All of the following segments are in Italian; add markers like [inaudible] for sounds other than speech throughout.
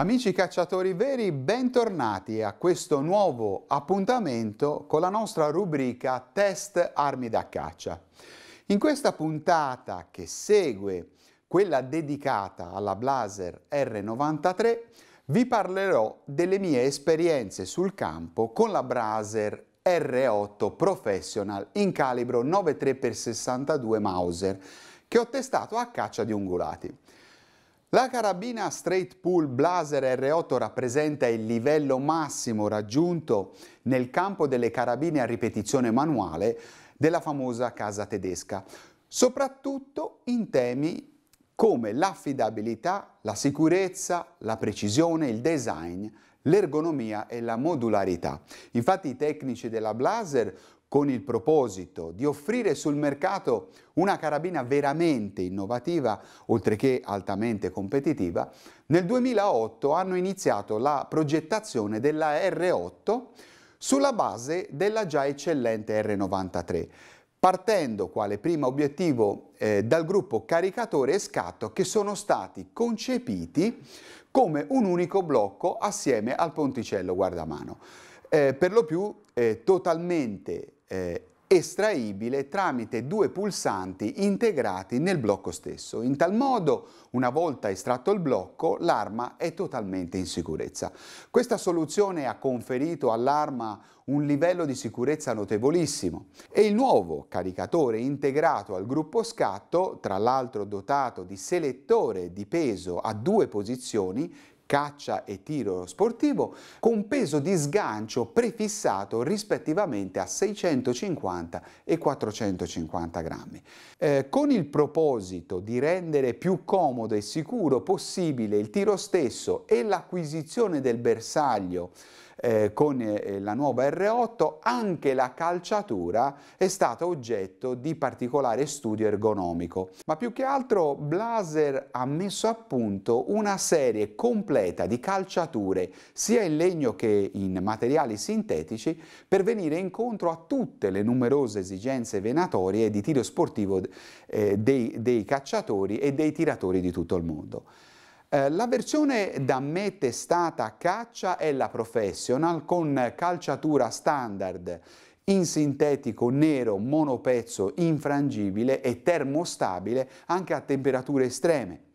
Amici cacciatori veri, bentornati a questo nuovo appuntamento con la nostra rubrica Test Armi da Caccia. In questa puntata che segue quella dedicata alla Blaser R93, vi parlerò delle mie esperienze sul campo con la Blaser R8 Professional in calibro 9.3x62 Mauser che ho testato a caccia di ungulati. La carabina Straight Pull Blaser R8 rappresenta il livello massimo raggiunto nel campo delle carabine a ripetizione manuale della famosa casa tedesca, soprattutto in temi come l'affidabilità, la sicurezza, la precisione, il design, l'ergonomia e la modularità. Infatti i tecnici della Blaser con il proposito di offrire sul mercato una carabina veramente innovativa, oltre che altamente competitiva, nel 2008 hanno iniziato la progettazione della R8 sulla base della già eccellente R93, partendo quale primo obiettivo eh, dal gruppo caricatore e scatto che sono stati concepiti come un unico blocco assieme al ponticello guardamano. Eh, per lo più eh, totalmente eh, estraibile tramite due pulsanti integrati nel blocco stesso. In tal modo, una volta estratto il blocco, l'arma è totalmente in sicurezza. Questa soluzione ha conferito all'arma un livello di sicurezza notevolissimo e il nuovo caricatore integrato al gruppo scatto, tra l'altro dotato di selettore di peso a due posizioni, caccia e tiro sportivo, con peso di sgancio prefissato rispettivamente a 650 e 450 grammi. Eh, con il proposito di rendere più comodo e sicuro possibile il tiro stesso e l'acquisizione del bersaglio eh, con eh, la nuova R8, anche la calciatura è stata oggetto di particolare studio ergonomico. Ma più che altro Blaser ha messo a punto una serie completa di calciature, sia in legno che in materiali sintetici, per venire incontro a tutte le numerose esigenze venatorie di tiro sportivo eh, dei, dei cacciatori e dei tiratori di tutto il mondo. Eh, la versione da me testata a caccia è la professional con calciatura standard in sintetico nero monopezzo infrangibile e termostabile anche a temperature estreme.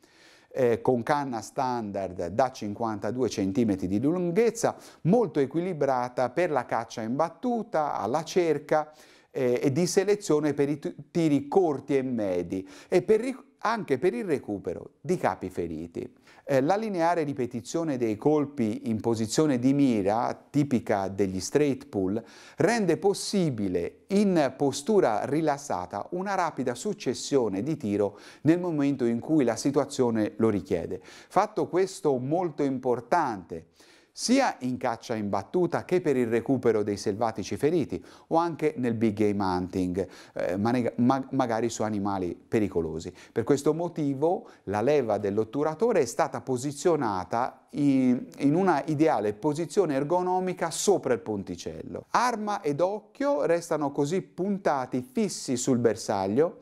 Eh, con canna standard da 52 cm di lunghezza, molto equilibrata per la caccia in battuta, alla cerca eh, e di selezione per i tiri corti e medi e per anche per il recupero di capi feriti. Eh, la lineare ripetizione dei colpi in posizione di mira, tipica degli straight pull, rende possibile in postura rilassata una rapida successione di tiro nel momento in cui la situazione lo richiede. Fatto questo molto importante, sia in caccia imbattuta che per il recupero dei selvatici feriti o anche nel big game hunting, eh, ma magari su animali pericolosi. Per questo motivo la leva dell'otturatore è stata posizionata in, in una ideale posizione ergonomica sopra il ponticello. Arma ed occhio restano così puntati fissi sul bersaglio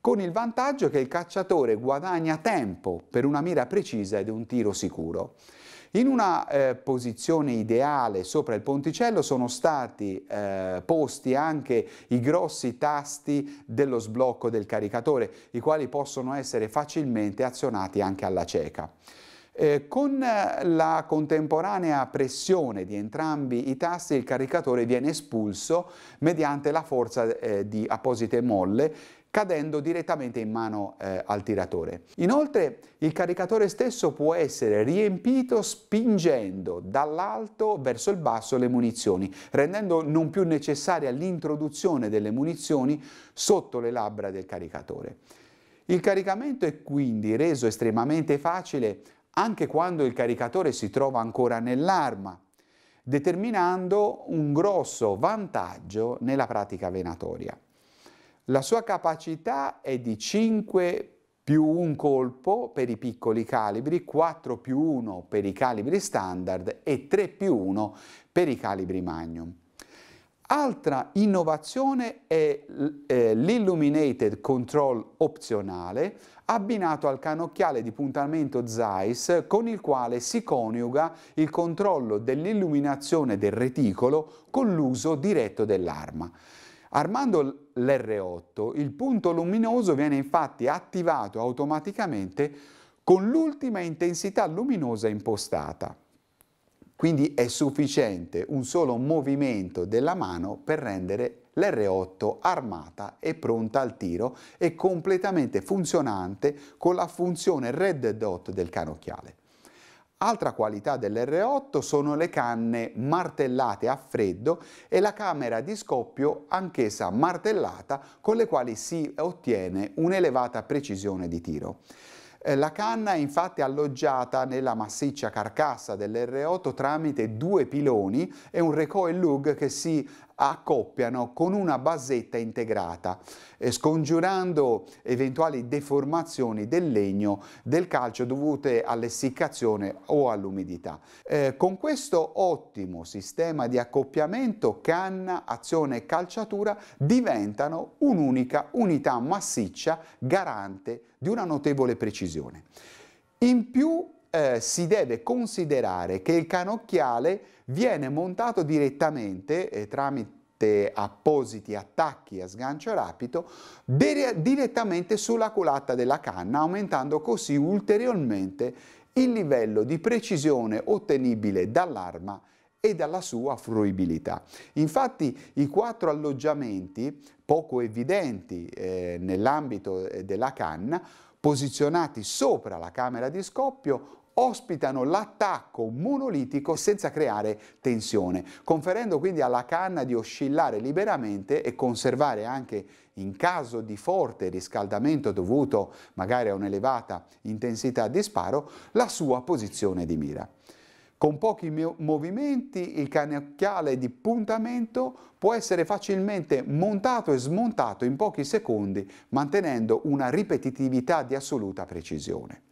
con il vantaggio che il cacciatore guadagna tempo per una mira precisa ed un tiro sicuro. In una eh, posizione ideale sopra il ponticello sono stati eh, posti anche i grossi tasti dello sblocco del caricatore, i quali possono essere facilmente azionati anche alla cieca. Eh, con eh, la contemporanea pressione di entrambi i tasti il caricatore viene espulso mediante la forza eh, di apposite molle cadendo direttamente in mano eh, al tiratore. Inoltre il caricatore stesso può essere riempito spingendo dall'alto verso il basso le munizioni, rendendo non più necessaria l'introduzione delle munizioni sotto le labbra del caricatore. Il caricamento è quindi reso estremamente facile anche quando il caricatore si trova ancora nell'arma, determinando un grosso vantaggio nella pratica venatoria. La sua capacità è di 5 più un colpo per i piccoli calibri, 4 più 1 per i calibri standard e 3 più 1 per i calibri magnum. Altra innovazione è l'illuminated control opzionale abbinato al cannocchiale di puntamento Zeiss con il quale si coniuga il controllo dell'illuminazione del reticolo con l'uso diretto dell'arma. Armando l'R8, il punto luminoso viene infatti attivato automaticamente con l'ultima intensità luminosa impostata. Quindi è sufficiente un solo movimento della mano per rendere l'R8 armata e pronta al tiro e completamente funzionante con la funzione red dot del canocchiale. Altra qualità dell'R8 sono le canne martellate a freddo e la camera di scoppio anch'essa martellata con le quali si ottiene un'elevata precisione di tiro. Eh, la canna è infatti alloggiata nella massiccia carcassa dell'R8 tramite due piloni e un recoil lug che si accoppiano con una basetta integrata, eh, scongiurando eventuali deformazioni del legno del calcio dovute all'essiccazione o all'umidità. Eh, con questo ottimo sistema di accoppiamento, canna, azione e calciatura diventano un'unica unità massiccia garante di una notevole precisione decisione. In più eh, si deve considerare che il canocchiale viene montato direttamente eh, tramite appositi attacchi a sgancio rapido direttamente sulla culatta della canna aumentando così ulteriormente il livello di precisione ottenibile dall'arma e dalla sua fruibilità. Infatti i quattro alloggiamenti poco evidenti eh, nell'ambito eh, della canna posizionati sopra la camera di scoppio, ospitano l'attacco monolitico senza creare tensione, conferendo quindi alla canna di oscillare liberamente e conservare anche in caso di forte riscaldamento dovuto magari a un'elevata intensità di sparo la sua posizione di mira. Con pochi movimenti il cannocchiale di puntamento può essere facilmente montato e smontato in pochi secondi mantenendo una ripetitività di assoluta precisione.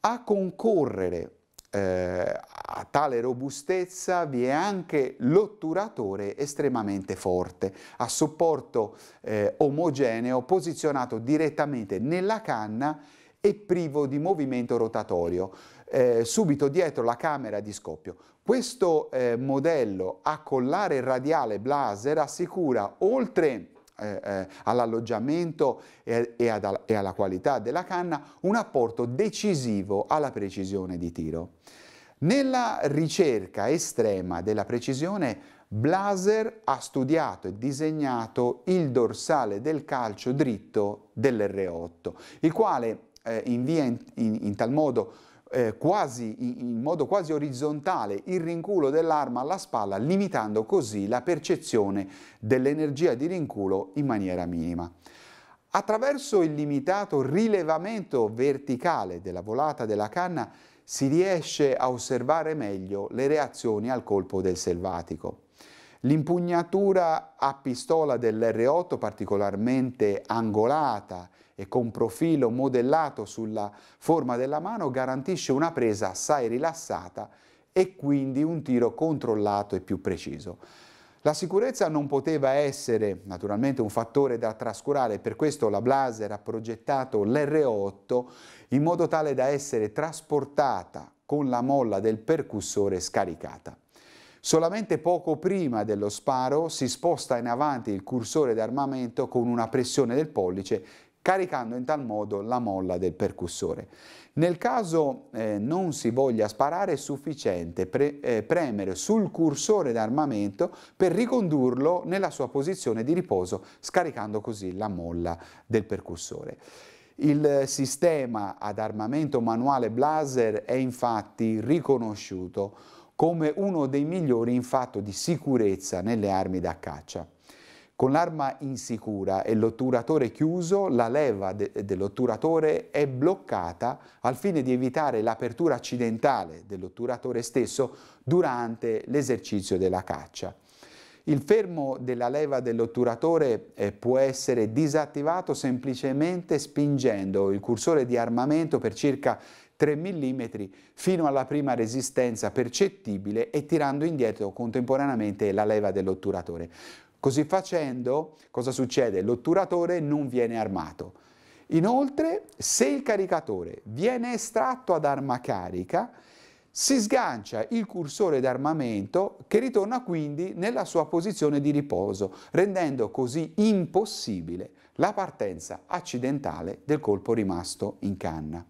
A concorrere eh, a tale robustezza vi è anche l'otturatore estremamente forte a supporto eh, omogeneo posizionato direttamente nella canna e privo di movimento rotatorio eh, subito dietro la camera di scoppio. Questo eh, modello a collare radiale blaser assicura oltre eh, eh all'alloggiamento e, e, ad, e alla qualità della canna un apporto decisivo alla precisione di tiro. Nella ricerca estrema della precisione Blaser ha studiato e disegnato il dorsale del calcio dritto dell'R8, il quale eh, invia in, in, in, tal modo eh, quasi, in modo quasi orizzontale il rinculo dell'arma alla spalla, limitando così la percezione dell'energia di rinculo in maniera minima. Attraverso il limitato rilevamento verticale della volata della canna si riesce a osservare meglio le reazioni al colpo del selvatico. L'impugnatura a pistola dell'R8 particolarmente angolata e con profilo modellato sulla forma della mano garantisce una presa assai rilassata e quindi un tiro controllato e più preciso. La sicurezza non poteva essere naturalmente un fattore da trascurare, per questo la Blaser ha progettato l'R8 in modo tale da essere trasportata con la molla del percussore scaricata. Solamente poco prima dello sparo si sposta in avanti il cursore d'armamento con una pressione del pollice caricando in tal modo la molla del percussore. Nel caso eh, non si voglia sparare è sufficiente pre, eh, premere sul cursore d'armamento per ricondurlo nella sua posizione di riposo scaricando così la molla del percussore. Il sistema ad armamento manuale Blaser è infatti riconosciuto come uno dei migliori in fatto di sicurezza nelle armi da caccia. Con l'arma insicura e l'otturatore chiuso, la leva de dell'otturatore è bloccata al fine di evitare l'apertura accidentale dell'otturatore stesso durante l'esercizio della caccia. Il fermo della leva dell'otturatore eh, può essere disattivato semplicemente spingendo il cursore di armamento per circa 3 mm fino alla prima resistenza percettibile e tirando indietro contemporaneamente la leva dell'otturatore. Così facendo, cosa succede? L'otturatore non viene armato. Inoltre, se il caricatore viene estratto ad arma carica, si sgancia il cursore d'armamento che ritorna quindi nella sua posizione di riposo, rendendo così impossibile la partenza accidentale del colpo rimasto in canna.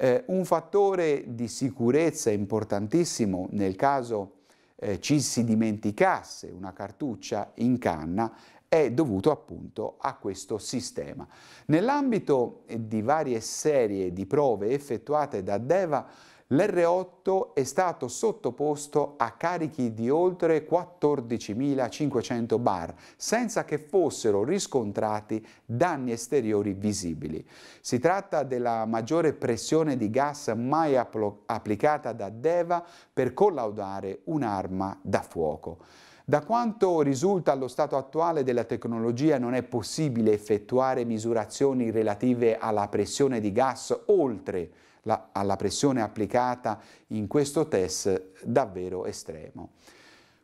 Eh, un fattore di sicurezza importantissimo nel caso eh, ci si dimenticasse una cartuccia in canna è dovuto appunto a questo sistema. Nell'ambito di varie serie di prove effettuate da DEVA l'R8 è stato sottoposto a carichi di oltre 14.500 bar, senza che fossero riscontrati danni esteriori visibili. Si tratta della maggiore pressione di gas mai applicata da DEVA per collaudare un'arma da fuoco. Da quanto risulta allo stato attuale della tecnologia non è possibile effettuare misurazioni relative alla pressione di gas oltre la, alla pressione applicata in questo test davvero estremo.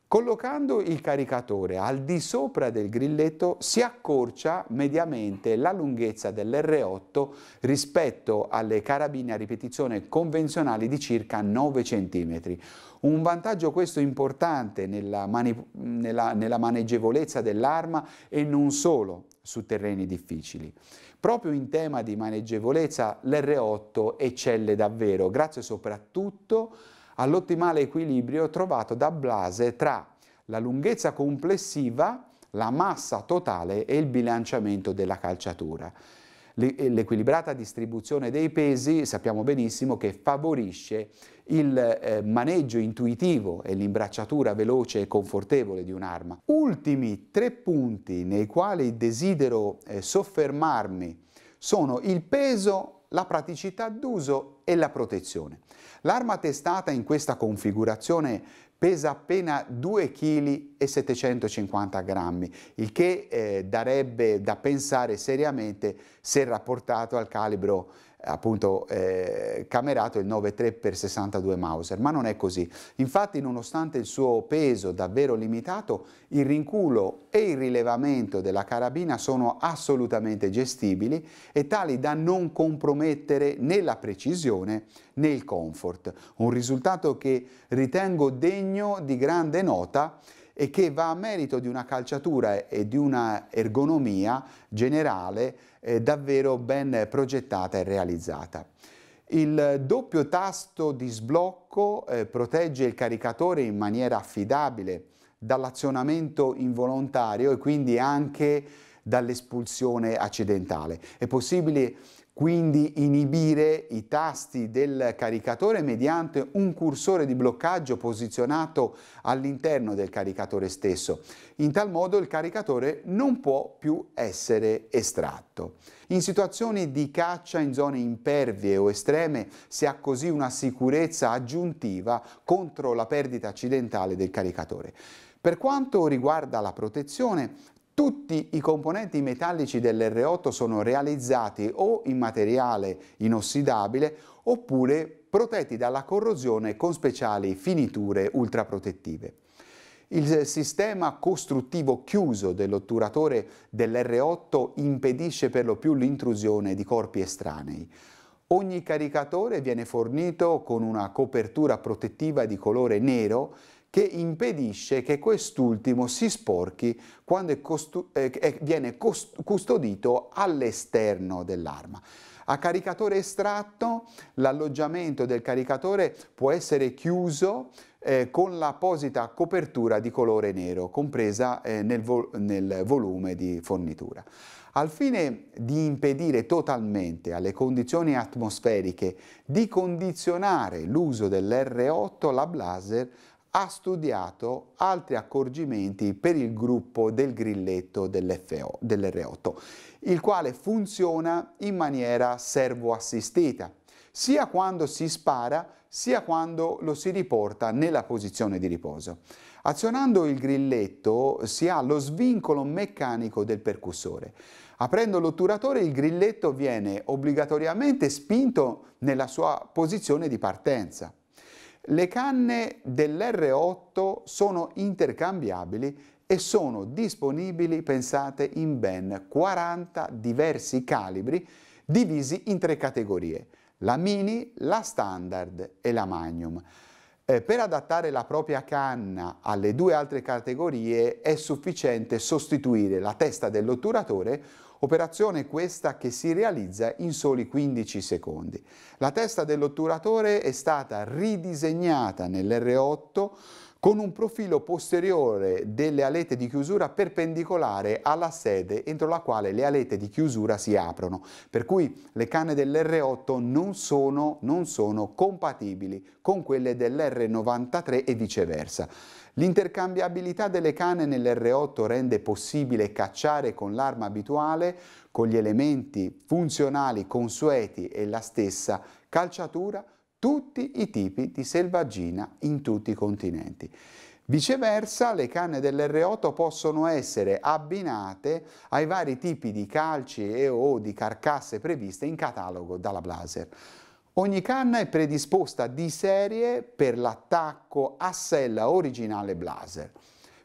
Collocando il caricatore al di sopra del grilletto si accorcia mediamente la lunghezza dell'R8 rispetto alle carabine a ripetizione convenzionali di circa 9 cm. Un vantaggio questo importante nella, nella, nella maneggevolezza dell'arma e non solo su terreni difficili proprio in tema di maneggevolezza l'R8 eccelle davvero, grazie soprattutto all'ottimale equilibrio trovato da Blase tra la lunghezza complessiva, la massa totale e il bilanciamento della calciatura. Eh, l'equilibrata distribuzione dei pesi sappiamo benissimo che favorisce il eh, maneggio intuitivo e l'imbracciatura veloce e confortevole di un'arma. Ultimi tre punti nei quali desidero eh, soffermarmi sono il peso, la praticità d'uso e la protezione. L'arma testata in questa configurazione pesa appena 2,750 kg, il che eh, darebbe da pensare seriamente se rapportato al calibro appunto eh, camerato il 9.3 per 62 Mauser, ma non è così. Infatti nonostante il suo peso davvero limitato, il rinculo e il rilevamento della carabina sono assolutamente gestibili e tali da non compromettere né la precisione né il comfort. Un risultato che ritengo degno di grande nota e che va a merito di una calciatura e di una ergonomia generale eh, davvero ben progettata e realizzata. Il doppio tasto di sblocco eh, protegge il caricatore in maniera affidabile dall'azionamento involontario e quindi anche dall'espulsione accidentale. È possibile quindi inibire i tasti del caricatore mediante un cursore di bloccaggio posizionato all'interno del caricatore stesso. In tal modo il caricatore non può più essere estratto. In situazioni di caccia in zone impervie o estreme si ha così una sicurezza aggiuntiva contro la perdita accidentale del caricatore. Per quanto riguarda la protezione, tutti i componenti metallici dell'R8 sono realizzati o in materiale inossidabile oppure protetti dalla corrosione con speciali finiture ultraprotettive. Il sistema costruttivo chiuso dell'otturatore dell'R8 impedisce per lo più l'intrusione di corpi estranei. Ogni caricatore viene fornito con una copertura protettiva di colore nero che impedisce che quest'ultimo si sporchi quando è eh, viene custodito all'esterno dell'arma. A caricatore estratto l'alloggiamento del caricatore può essere chiuso eh, con l'apposita copertura di colore nero, compresa eh, nel, vol nel volume di fornitura. Al fine di impedire totalmente alle condizioni atmosferiche di condizionare l'uso dell'R8, la Blaser ha studiato altri accorgimenti per il gruppo del grilletto dell'FO, dell'R8, il quale funziona in maniera servoassistita, sia quando si spara sia quando lo si riporta nella posizione di riposo. Azionando il grilletto si ha lo svincolo meccanico del percussore. Aprendo l'otturatore il grilletto viene obbligatoriamente spinto nella sua posizione di partenza. Le canne dell'R8 sono intercambiabili e sono disponibili, pensate, in ben 40 diversi calibri divisi in tre categorie, la mini, la standard e la magnum. Eh, per adattare la propria canna alle due altre categorie è sufficiente sostituire la testa dell'otturatore Operazione questa che si realizza in soli 15 secondi. La testa dell'otturatore è stata ridisegnata nell'R8 con un profilo posteriore delle alette di chiusura perpendicolare alla sede entro la quale le alette di chiusura si aprono, per cui le canne dell'R8 non sono, non sono compatibili con quelle dell'R93 e viceversa. L'intercambiabilità delle canne nell'R8 rende possibile cacciare con l'arma abituale con gli elementi funzionali consueti e la stessa calciatura tutti i tipi di selvaggina in tutti i continenti. Viceversa, le canne dell'R8 possono essere abbinate ai vari tipi di calci e o di carcasse previste in catalogo dalla Blaser. Ogni canna è predisposta di serie per l'attacco a sella originale blaser.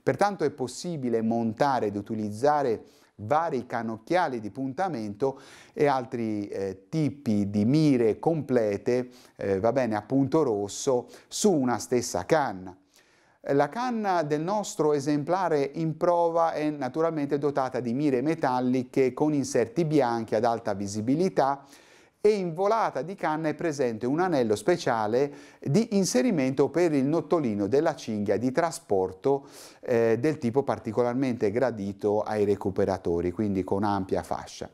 Pertanto è possibile montare ed utilizzare vari canocchiali di puntamento e altri eh, tipi di mire complete, eh, va bene, a punto rosso, su una stessa canna. La canna del nostro esemplare in prova è naturalmente dotata di mire metalliche con inserti bianchi ad alta visibilità e in volata di canna è presente un anello speciale di inserimento per il nottolino della cinghia di trasporto eh, del tipo particolarmente gradito ai recuperatori, quindi con ampia fascia.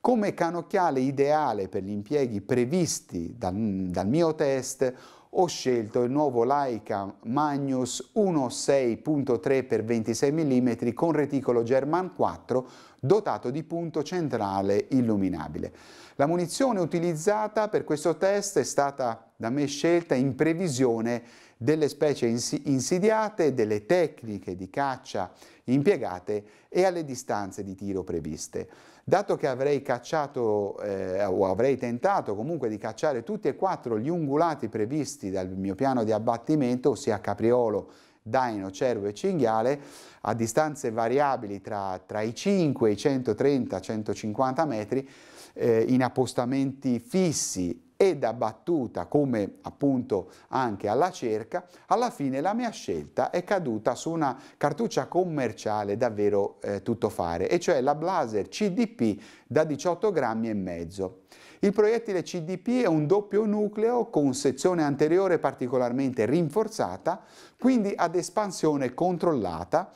Come canocchiale ideale per gli impieghi previsti dal, dal mio test, ho scelto il nuovo Leica Magnus 1.6.3 x 26 mm con reticolo German 4 dotato di punto centrale illuminabile. La munizione utilizzata per questo test è stata da me scelta in previsione delle specie insidiate, delle tecniche di caccia impiegate e alle distanze di tiro previste. Dato che avrei cacciato eh, o avrei tentato comunque di cacciare tutti e quattro gli ungulati previsti dal mio piano di abbattimento, ossia capriolo, daino, cervo e cinghiale, a distanze variabili tra, tra i 5 e i 130-150 metri, eh, in appostamenti fissi ed battuta come appunto anche alla cerca, alla fine la mia scelta è caduta su una cartuccia commerciale davvero eh, tuttofare, e cioè la Blaser CDP da 18 grammi e mezzo. Il proiettile CDP è un doppio nucleo con sezione anteriore particolarmente rinforzata, quindi ad espansione controllata,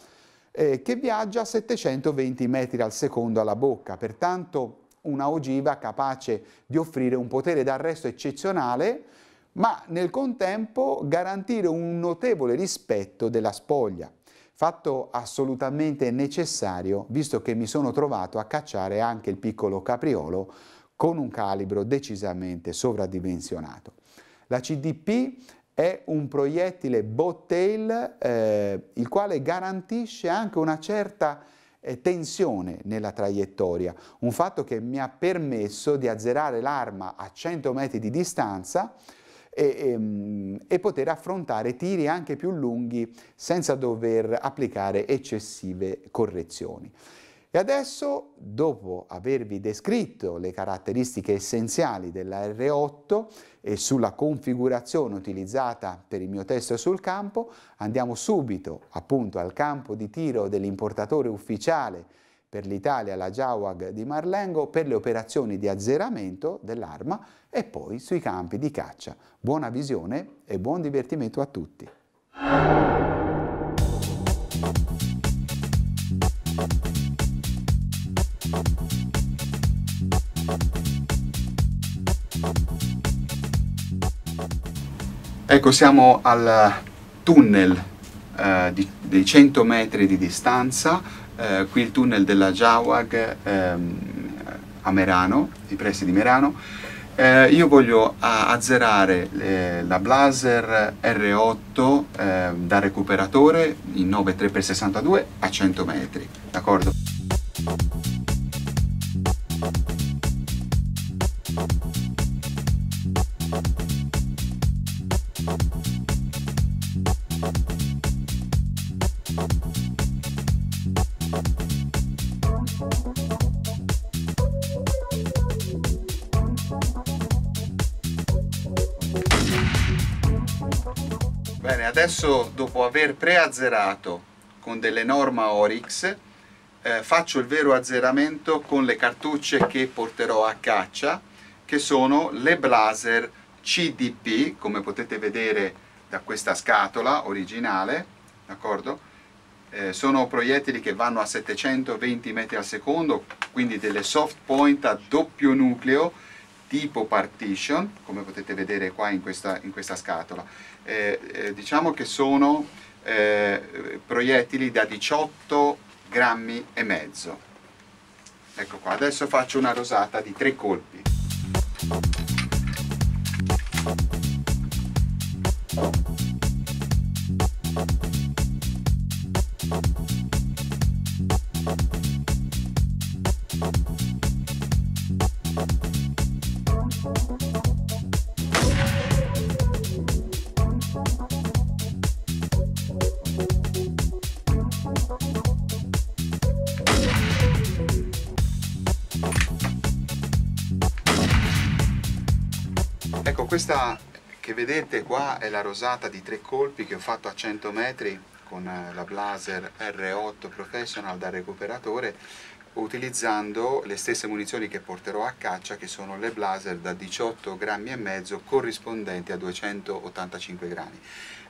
eh, che viaggia a 720 metri al secondo alla bocca, pertanto una ogiva capace di offrire un potere d'arresto eccezionale, ma nel contempo garantire un notevole rispetto della spoglia, fatto assolutamente necessario visto che mi sono trovato a cacciare anche il piccolo capriolo con un calibro decisamente sovradimensionato. La CDP è un proiettile bottail eh, il quale garantisce anche una certa eh, tensione nella traiettoria, un fatto che mi ha permesso di azzerare l'arma a 100 metri di distanza e, e, ehm, e, poter affrontare tiri anche più lunghi senza dover applicare eccessive correzioni. E adesso, dopo avervi descritto le caratteristiche essenziali della R8 e sulla configurazione utilizzata per il mio test sul campo, andiamo subito appunto al campo di tiro dell'importatore ufficiale per l'Italia, la Jawag di Marlengo, per le operazioni di azzeramento dell'arma e poi sui campi di caccia. Buona visione e buon divertimento a tutti! Ecco, siamo al tunnel eh, di, dei 100 metri di distanza, eh, qui il tunnel della Jawag ehm, a Merano, i pressi di Merano. Eh, io voglio azzerare eh, la Blazer R8 ehm, da recuperatore in 9.3x62 a 100 metri, d'accordo? Thank you. Bene, adesso dopo aver preazzerato con delle Norma Oryx eh, faccio il vero azzeramento con le cartucce che porterò a caccia che sono le Blaser CDP, come potete vedere da questa scatola originale, d'accordo? Eh, sono proiettili che vanno a 720 metri al secondo, quindi delle soft point a doppio nucleo tipo partition, come potete vedere qua in questa, in questa scatola. Eh, eh, diciamo che sono eh, proiettili da 18 grammi e mezzo. Ecco qua, adesso faccio una rosata di tre colpi. Ecco, questa che vedete qua è la rosata di tre colpi che ho fatto a 100 metri con eh, la Blaser R8 Professional da recuperatore utilizzando le stesse munizioni che porterò a caccia che sono le Blaser da 18 grammi e mezzo corrispondenti a 285 grammi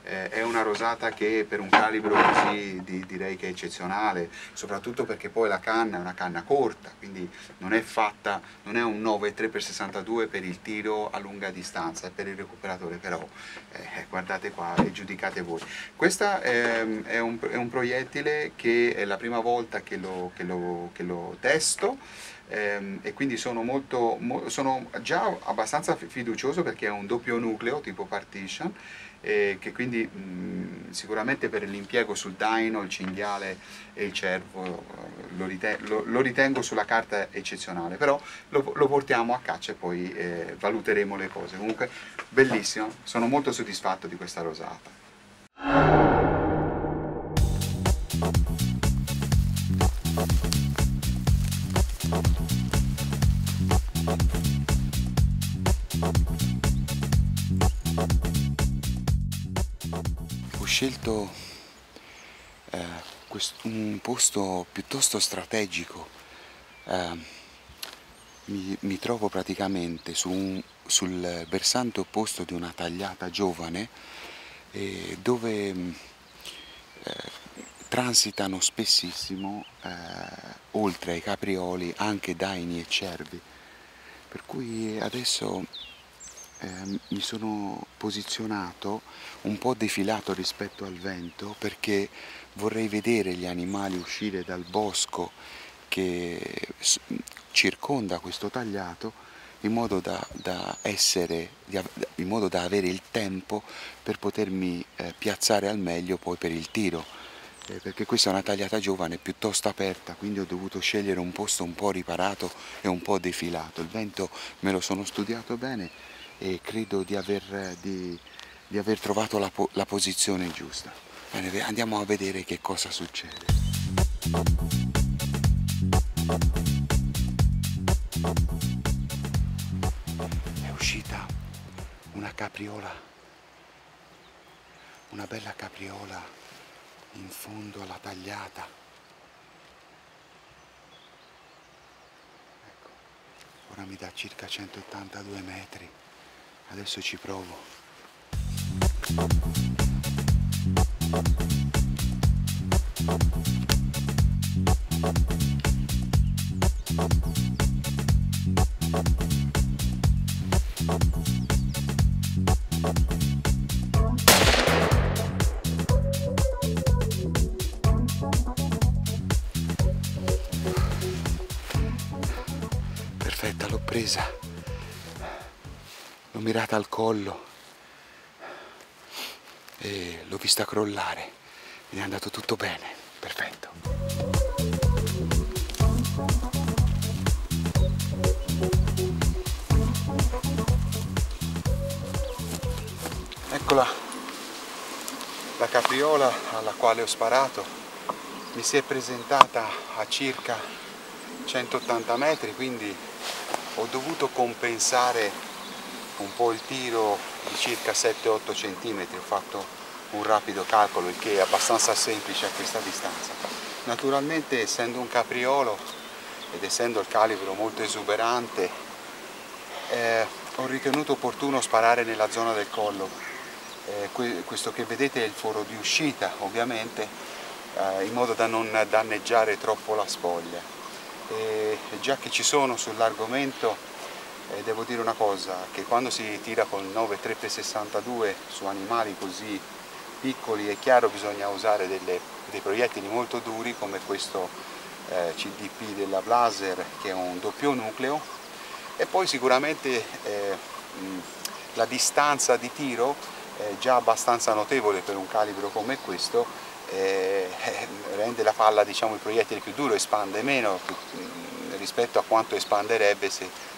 eh, è una rosata che per un calibro così di, direi che è eccezionale, soprattutto perché poi la canna è una canna corta, quindi non è fatta, non è un 9,3x62 per il tiro a lunga distanza, è per il recuperatore però, eh, eh guardate qua e giudicate voi. Questo eh, è, un, è, un, proiettile che è la prima volta che lo, che lo, che lo testo, ehm, e quindi sono, molto, sono già abbastanza fiducioso perché è un doppio nucleo tipo partition eh, che quindi mh, sicuramente per l'impiego sul daino, il cinghiale e il cervo eh, lo, rite lo, lo ritengo sulla carta eccezionale, però lo, lo portiamo a caccia e poi eh, valuteremo le cose. Comunque bellissimo, sono molto soddisfatto di questa rosata. questo, eh, quest un posto piuttosto strategico. Eh, mi, mi, trovo praticamente su un, sul versante opposto di una tagliata giovane eh, dove mm, eh, transitano spessissimo eh, oltre ai caprioli anche daini e cervi per cui adesso eh, mi sono posizionato un po' defilato rispetto al vento perché vorrei vedere gli animali uscire dal bosco che circonda questo tagliato in modo da, da, essere, in modo da avere il tempo per potermi eh, piazzare al meglio poi per il tiro eh, perché questa è una tagliata giovane piuttosto aperta quindi ho dovuto scegliere un posto un po' riparato e un po' defilato il vento me lo sono studiato bene e credo di aver, di, di aver trovato la, la, posizione giusta. Bene, andiamo a vedere che cosa succede. È uscita una capriola, una bella capriola in fondo alla tagliata. Ecco, ora mi dà circa 182 metri. Adesso ci provo. arrivata al collo e l'ho vista crollare. Mi è andato tutto bene, perfetto. Eccola la capriola alla quale ho sparato. Mi si è presentata a circa 180 metri, quindi ho dovuto compensare un po' il tiro di circa 7-8 cm, ho fatto un rapido calcolo, il che è abbastanza semplice a questa distanza. Naturalmente essendo un capriolo ed essendo il calibro molto esuberante, eh, ho ritenuto opportuno sparare nella zona del collo. Eh, questo che vedete è il foro di uscita ovviamente, eh, in modo da non danneggiare troppo la spoglia. E già che ci sono sull'argomento e devo dire una cosa, che quando si tira col 9 3 62 su animali così piccoli è chiaro bisogna usare delle, dei proiettili molto duri come questo eh, CDP della Blaser che è un doppio nucleo e poi sicuramente eh, la distanza di tiro è già abbastanza notevole per un calibro come questo eh, rende la palla diciamo il proiettile più duro, espande meno rispetto a quanto espanderebbe se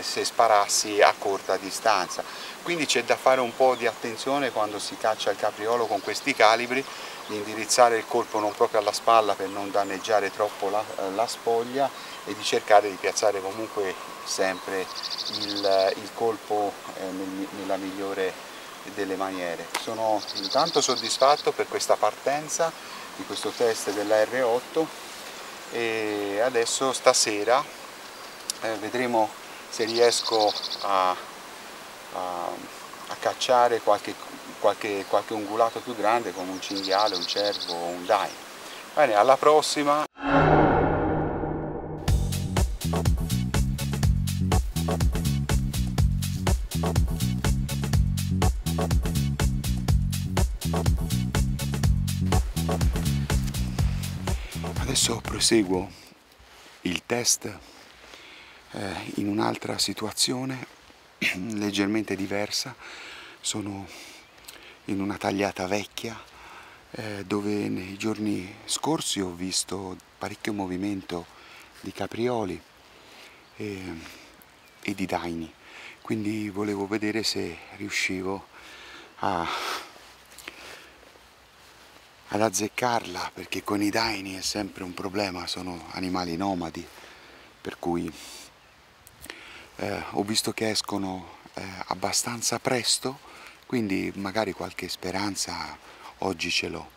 se sparassi a corta distanza. Quindi c'è da fare un po' di attenzione quando si caccia il capriolo con questi calibri, di indirizzare il colpo non proprio alla spalla per non danneggiare troppo la, la spoglia e di cercare di piazzare comunque sempre il, il colpo eh, nella migliore delle maniere. Sono intanto soddisfatto per questa partenza di questo test della R8 e adesso stasera eh, vedremo se riesco a, a, a cacciare qualche, qualche, qualche ungulato più grande come un cinghiale, un cervo o un dai. Bene, alla prossima! Adesso proseguo il test eh, in un'altra situazione [clears throat] leggermente diversa, sono in una tagliata vecchia eh, dove nei giorni scorsi ho visto parecchio movimento di caprioli e, ehm, e di daini, quindi volevo vedere se riuscivo a, ad azzeccarla perché con i daini è sempre un problema, sono animali nomadi per cui eh, ho visto che escono eh, abbastanza presto, quindi magari qualche speranza oggi ce l'ho.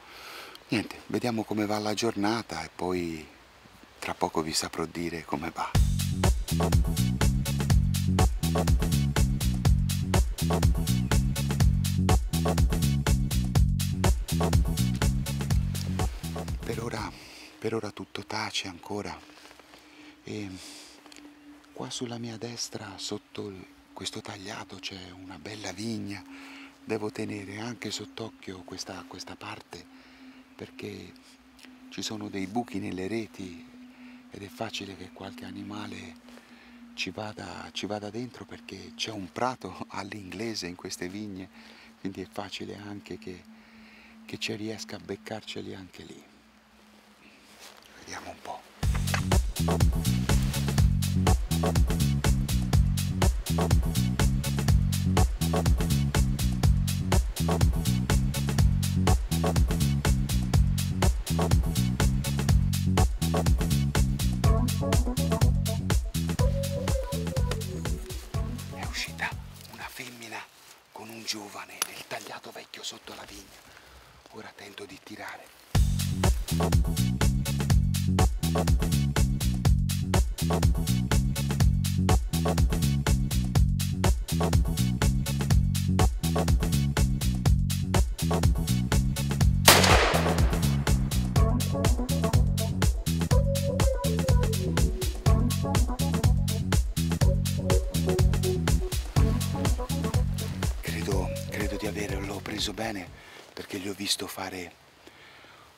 Niente, vediamo come va la giornata e poi tra poco vi saprò dire come va. Per ora, per ora tutto tace ancora e Qua sulla mia destra, sotto questo tagliato, c'è una bella vigna. Devo tenere anche sott'occhio questa, questa parte perché ci sono dei buchi nelle reti ed è facile che qualche animale ci vada, ci vada dentro perché c'è un prato [laughs] all'inglese in queste vigne, quindi è facile anche che, che ci riesca a beccarceli anche lì. Vediamo un po' una femmina con un giovane nel tagliato vecchio sotto la vigna. Ora tento di tirare visto fare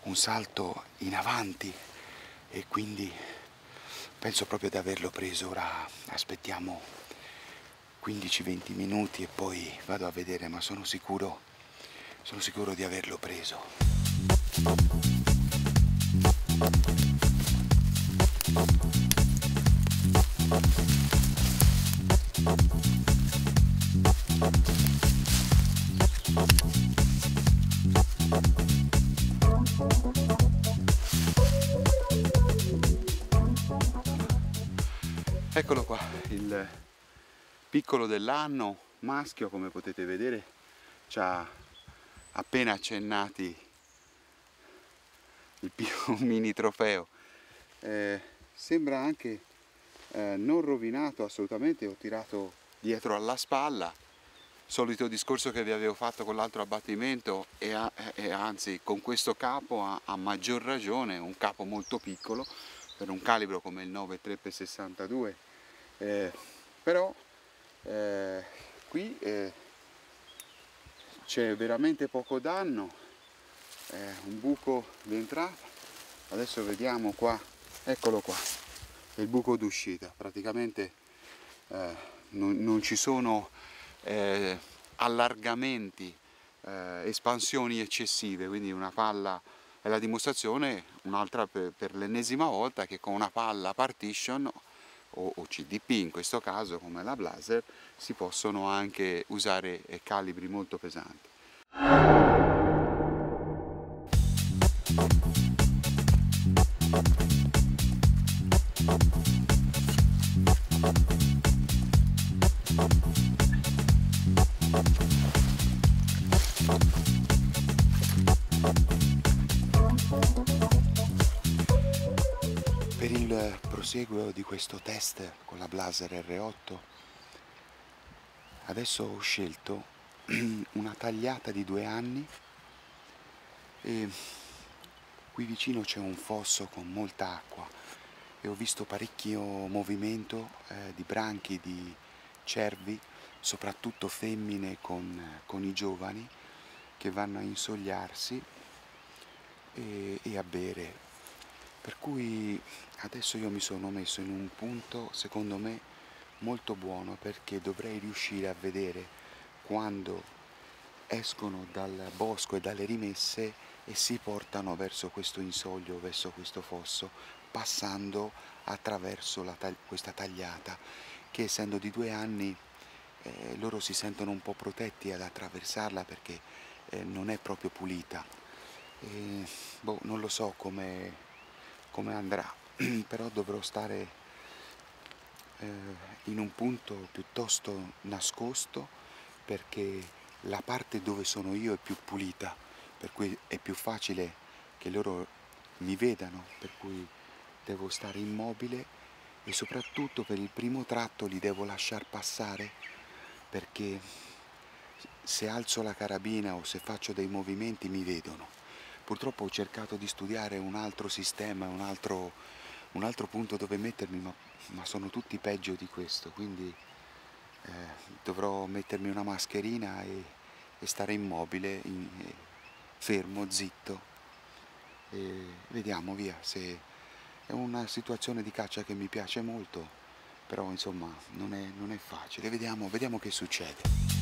un salto in avanti e quindi penso proprio di averlo preso. Ora aspettiamo 15-20 minuti e poi vado a vedere, ma sono sicuro, sono sicuro di averlo preso. Thank you. Eccolo qua, il piccolo dell'anno, maschio come potete vedere, ci ha appena accennati il più [laughs] mini trofeo. Eh, sembra anche eh, non rovinato assolutamente, ho tirato dietro alla spalla, solito discorso che vi avevo fatto con l'altro abbattimento e, a, e, anzi con questo capo a, a, maggior ragione, un capo molto piccolo per un calibro come il 9 3x62 eh, però eh, qui eh, c'è veramente poco danno eh, un buco d'entrata adesso vediamo qua eccolo qua il buco d'uscita praticamente eh, non, non, ci sono eh, allargamenti espansioni eccessive quindi una palla è la dimostrazione un'altra per, per l'ennesima volta che con una palla partition o CDP in questo caso come la Blaser si possono anche usare eh, calibri molto pesanti. eseguo di questo test con la Blaser R8 adesso ho scelto [clears throat] una tagliata di due anni e qui vicino c'è un fosso con molta acqua e ho visto parecchio movimento eh, di branchi di cervi soprattutto femmine con, con i giovani che vanno a insogliarsi e, e a bere per cui adesso io mi sono messo in un punto secondo me molto buono perché dovrei riuscire a vedere quando escono dal bosco e dalle rimesse e si portano verso questo insoglio, verso questo fosso, passando attraverso tag questa tagliata che essendo di due anni eh, loro si sentono un po' protetti ad attraversarla perché eh, non è proprio pulita. E, boh, non lo so come, come andrà, [clears throat] però dovrò stare eh, in un punto piuttosto nascosto perché la parte dove sono io è più pulita, per cui è più facile che loro mi vedano, per cui devo stare immobile e soprattutto per il primo tratto li devo lasciar passare perché se alzo la carabina o se faccio dei movimenti mi vedono. Purtroppo ho cercato di studiare un altro sistema, un altro un altro punto dove mettermi, ma, ma sono tutti peggio di questo, quindi eh, dovrò mettermi una mascherina e, e stare immobile, in, fermo, zitto. E vediamo via se è una situazione di caccia che mi piace molto, però insomma non è, non è facile. Vediamo, vediamo che succede.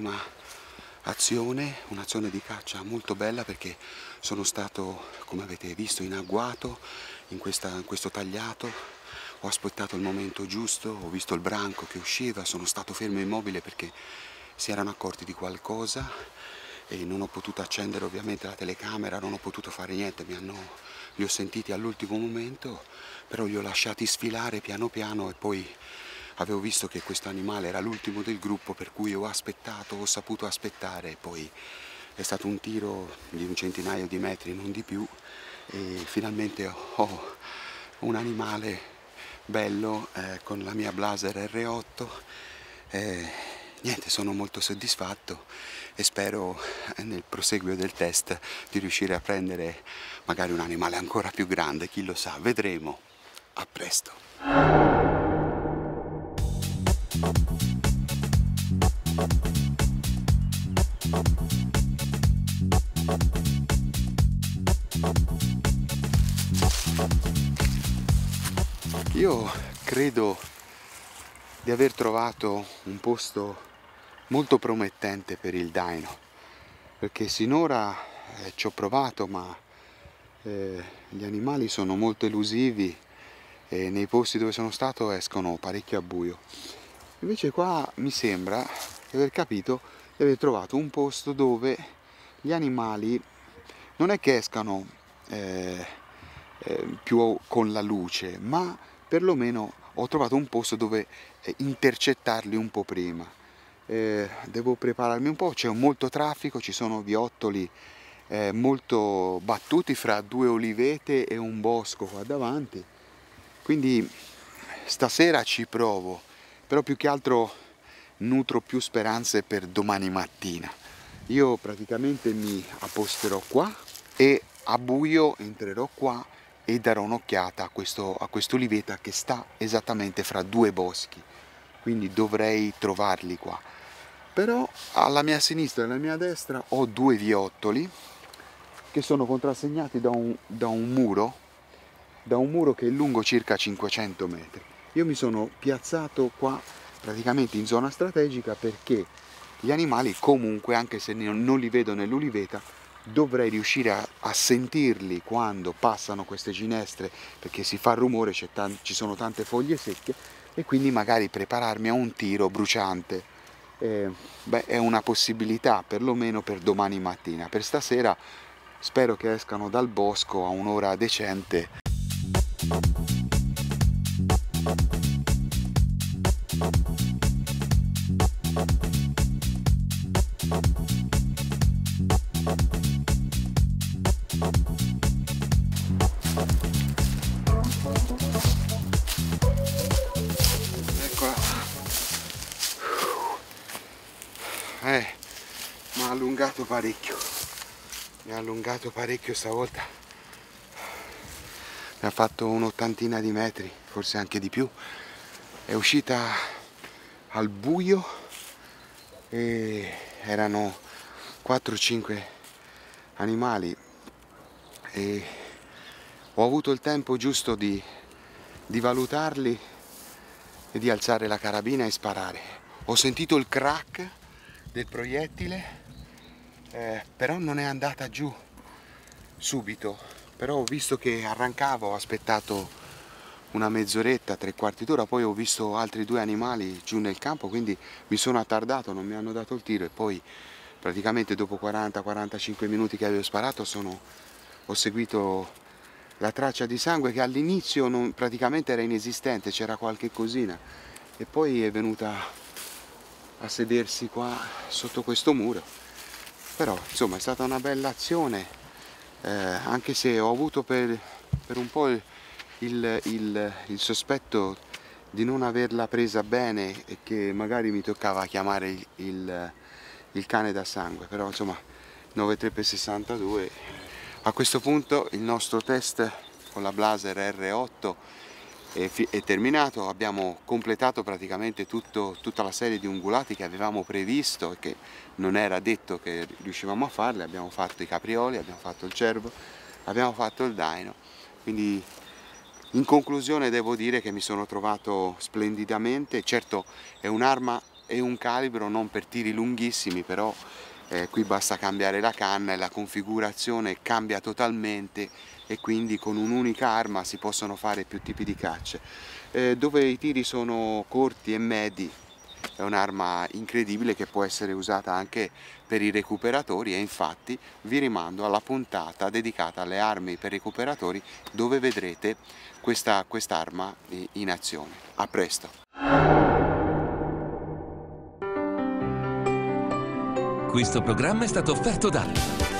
bellissima azione, un'azione di caccia molto bella perché sono stato, come avete visto, in agguato in, questa, in questo tagliato, ho aspettato il momento giusto, ho visto il branco che usciva, sono stato fermo immobile perché si erano accorti di qualcosa e non ho potuto accendere ovviamente la telecamera, non ho potuto fare niente, mi hanno, li ho sentiti all'ultimo momento, però li ho lasciati sfilare piano piano e poi avevo visto che questo animale era l'ultimo del gruppo per cui ho aspettato, ho saputo aspettare poi è stato un tiro di un centinaio di metri, non di più e finalmente ho un animale bello eh, con la mia Blaser R8 eh, niente sono molto soddisfatto e spero eh, nel proseguio del test di riuscire a prendere magari un animale ancora più grande chi lo sa vedremo a presto Io credo di aver trovato un posto molto promettente per il daino, perché sinora eh, ci ho provato ma eh, gli animali sono molto elusivi e nei posti dove sono stato escono parecchio a buio. Invece qua mi sembra di aver capito di aver trovato un posto dove gli animali non è che escano eh, eh più con la luce, ma perlomeno ho trovato un posto dove eh, intercettarli un po' prima. Eh, devo prepararmi un po', c'è molto traffico, ci sono viottoli eh, molto battuti fra due olivete e un bosco qua davanti, quindi stasera ci provo, però più che altro nutro più speranze per domani mattina. Io praticamente mi apposterò qua e a buio entrerò qua e darò un'occhiata a questo, a questo oliveta che sta esattamente fra due boschi quindi dovrei trovarli qua però alla mia sinistra e alla mia destra ho due viottoli che sono contrassegnati da un, da un muro da un muro che è lungo circa 500 metri io mi sono piazzato qua praticamente in zona strategica perché gli animali comunque anche se non li vedo nell'uliveta dovrei riuscire a, a, sentirli quando passano queste ginestre perché si fa rumore, ci sono tante foglie secche e quindi magari prepararmi a un tiro bruciante. Eh, beh, è una possibilità perlomeno per domani mattina. Per stasera spero che escano dal bosco a un'ora decente. eh, mi ha allungato parecchio mi ha allungato parecchio stavolta mi ha fatto un'ottantina di metri forse anche di più è uscita al buio e erano 4-5 animali e ho avuto il tempo giusto di, di valutarli e di alzare la carabina e sparare ho sentito il crack del proiettile eh, però non è andata giù subito però ho visto che arrancava ho aspettato una mezz'oretta tre quarti d'ora poi ho visto altri due animali giù nel campo quindi mi sono attardato non mi hanno dato il tiro e poi praticamente dopo 40-45 minuti che avevo sparato sono, ho seguito la traccia di sangue che all'inizio praticamente era inesistente c'era qualche cosina e poi è venuta a sedersi qua sotto questo muro però insomma è stata una bella azione eh, anche se ho avuto per, per un po' il, il, il, il, sospetto di non averla presa bene e che magari mi toccava chiamare il, cane da sangue però insomma 93x62 a questo punto il nostro test con la Blaser R8 è, è terminato, abbiamo completato praticamente tutto, tutta la serie di ungulati che avevamo previsto e che non era detto che riuscivamo a farle, abbiamo fatto i caprioli, abbiamo fatto il cervo, abbiamo fatto il daino, quindi in conclusione devo dire che mi sono trovato splendidamente, certo è un'arma e un calibro non per tiri lunghissimi, però eh, qui basta cambiare la canna e la configurazione cambia totalmente e quindi con un'unica arma si possono fare più tipi di cacce. Eh, dove i tiri sono corti e medi è un'arma incredibile che può essere usata anche per i recuperatori e infatti vi rimando alla puntata dedicata alle armi per i recuperatori dove vedrete questa arma in azione. A presto! Questo programma è stato offerto da